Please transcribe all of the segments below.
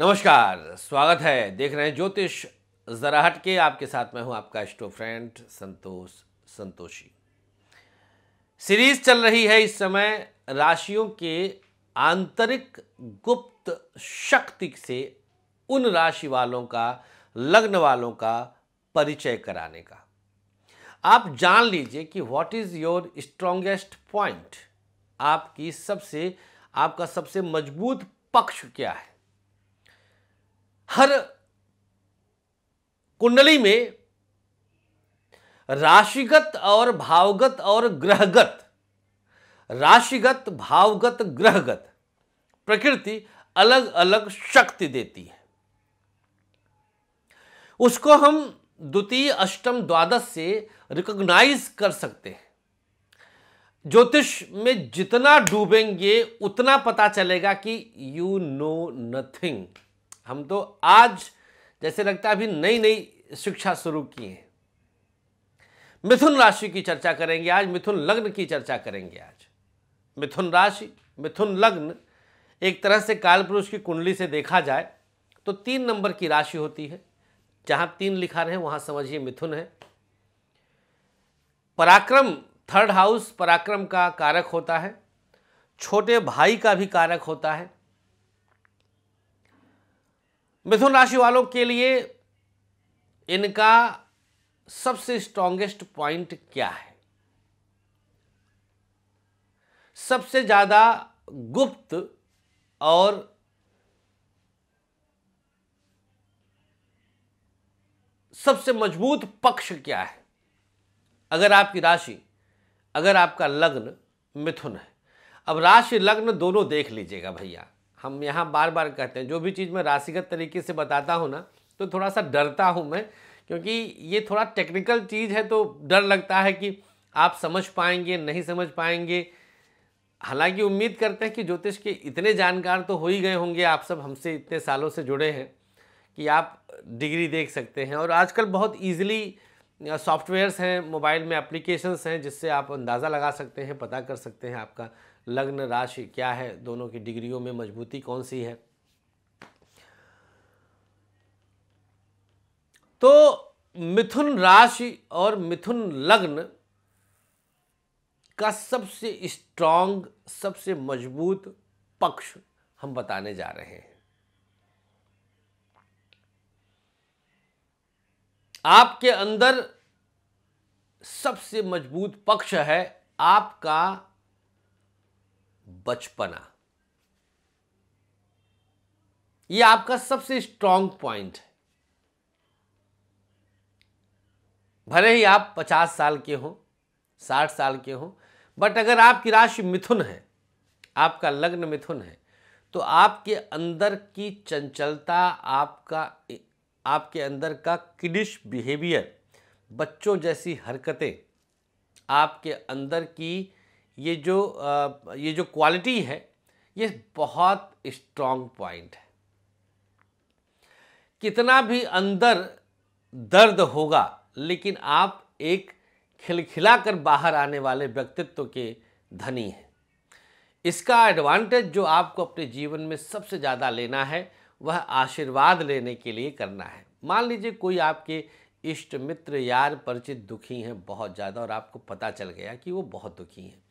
नमस्कार स्वागत है देख रहे हैं ज्योतिष जराहट के आपके साथ मैं हूं आपका स्टो फ्रेंड संतोष संतोषी सीरीज चल रही है इस समय राशियों के आंतरिक गुप्त शक्ति से उन राशि वालों का लग्न वालों का परिचय कराने का आप जान लीजिए कि what is your strongest point आपकी सबसे आपका सबसे मजबूत पक्ष क्या है हर कुंडली में राशिगत और भावगत और ग्रहगत राशिगत भावगत ग्रहगत प्रकृति अलग अलग शक्ति देती है उसको हम द्वितीय अष्टम द्वादश से रिकॉग्नाइज कर सकते हैं ज्योतिष में जितना डूबेंगे उतना पता चलेगा कि यू नो नथिंग हम तो आज जैसे लगता है अभी नई नई शिक्षा शुरू की है मिथुन राशि की चर्चा करेंगे आज मिथुन लग्न की चर्चा करेंगे आज मिथुन राशि मिथुन लग्न एक तरह से काल पुरुष की कुंडली से देखा जाए तो तीन नंबर की राशि होती है जहां तीन लिखा रहे वहां समझिए मिथुन है पराक्रम थर्ड हाउस पराक्रम का कारक होता है छोटे भाई का भी कारक होता है मिथुन राशि वालों के लिए इनका सबसे स्ट्रॉन्गेस्ट पॉइंट क्या है सबसे ज़्यादा गुप्त और सबसे मजबूत पक्ष क्या है अगर आपकी राशि अगर आपका लग्न मिथुन है अब राशि लग्न दोनों देख लीजिएगा भैया हम यहाँ बार बार कहते हैं जो भी चीज़ मैं राशिगत तरीके से बताता हूँ ना तो थोड़ा सा डरता हूँ मैं क्योंकि ये थोड़ा टेक्निकल चीज़ है तो डर लगता है कि आप समझ पाएंगे नहीं समझ पाएंगे हालांकि उम्मीद करते हैं कि ज्योतिष के इतने जानकार तो हो ही गए होंगे आप सब हमसे इतने सालों से जुड़े हैं कि आप डिग्री देख सकते हैं और आजकल बहुत ईजिली सॉफ्टवेयर्स हैं मोबाइल में एप्लीकेशंस हैं जिससे आप अंदाज़ा लगा सकते हैं पता कर सकते हैं आपका लग्न राशि क्या है दोनों की डिग्रियों में मजबूती कौन सी है तो मिथुन राशि और मिथुन लग्न का सबसे स्ट्रांग सबसे मजबूत पक्ष हम बताने जा रहे हैं आपके अंदर सबसे मजबूत पक्ष है आपका बचपना यह आपका सबसे स्ट्रांग पॉइंट है भले ही आप पचास साल के हों साठ साल के हों बट अगर आपकी राशि मिथुन है आपका लग्न मिथुन है तो आपके अंदर की चंचलता आपका आपके अंदर का किडिश बिहेवियर बच्चों जैसी हरकतें आपके अंदर की ये जो ये जो क्वालिटी है ये बहुत स्ट्रॉन्ग पॉइंट है कितना भी अंदर दर्द होगा लेकिन आप एक खिलखिला कर बाहर आने वाले व्यक्तित्व के धनी हैं इसका एडवांटेज जो आपको अपने जीवन में सबसे ज़्यादा लेना है वह आशीर्वाद लेने के लिए करना है मान लीजिए कोई आपके इष्ट मित्र यार परिचित दुखी हैं बहुत ज़्यादा और आपको पता चल गया कि वो बहुत दुखी हैं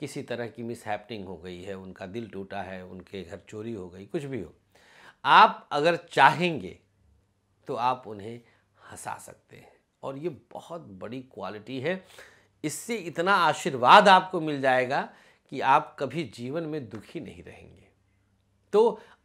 किसी तरह की मिस हैपनिंग हो गई है उनका दिल टूटा है उनके घर चोरी हो गई कुछ भी हो आप अगर चाहेंगे तो आप उन्हें हंसा सकते हैं और ये बहुत बड़ी क्वालिटी है इससे इतना आशीर्वाद आपको मिल जाएगा कि आप कभी जीवन में दुखी नहीं रहेंगे तो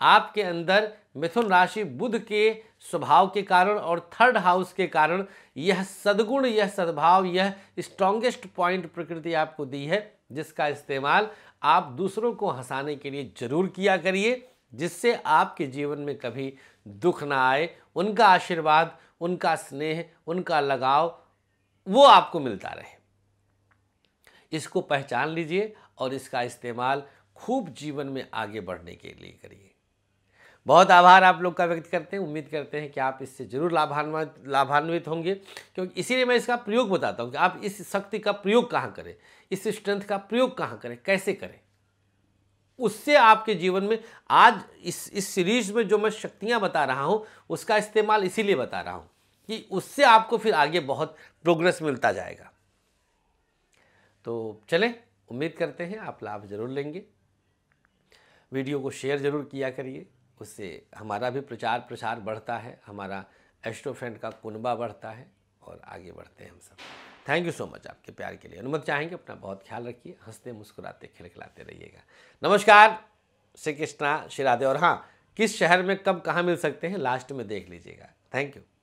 आपके अंदर मिथुन राशि बुध के स्वभाव के कारण और थर्ड हाउस के कारण यह सदगुण यह सद्भाव यह स्ट्रॉन्गेस्ट पॉइंट प्रकृति आपको दी है जिसका इस्तेमाल आप दूसरों को हंसाने के लिए जरूर किया करिए जिससे आपके जीवन में कभी दुख ना आए उनका आशीर्वाद उनका स्नेह उनका लगाव वो आपको मिलता रहे इसको पहचान लीजिए और इसका इस्तेमाल खूब जीवन में आगे बढ़ने के लिए करिए बहुत आभार आप लोग का व्यक्त करते हैं उम्मीद करते हैं कि आप इससे जरूर लाभान्वित लाभान्वित होंगे क्योंकि इसीलिए मैं इसका प्रयोग बताता हूँ कि आप इस शक्ति का प्रयोग कहाँ करें इस स्ट्रेंथ का प्रयोग कहाँ करें कैसे करें उससे आपके जीवन में आज इस इस सीरीज में जो मैं शक्तियाँ बता रहा हूँ उसका इस्तेमाल इसीलिए बता रहा हूँ कि उससे आपको फिर आगे बहुत प्रोग्रेस मिलता जाएगा तो चलें उम्मीद करते हैं आप लाभ जरूर लेंगे वीडियो को शेयर ज़रूर किया करिए उससे हमारा भी प्रचार प्रसार बढ़ता है हमारा एस्ट्रोफ्रेंड का कुनबा बढ़ता है और आगे बढ़ते हैं हम सब थैंक यू सो मच आपके प्यार के लिए अनुमत चाहेंगे अपना बहुत ख्याल रखिए हंसते मुस्कुराते खिलखिलाते रहिएगा नमस्कार श्री कृष्णा श्री राधे और हाँ किस शहर में कब कहाँ मिल सकते हैं लास्ट में देख लीजिएगा थैंक यू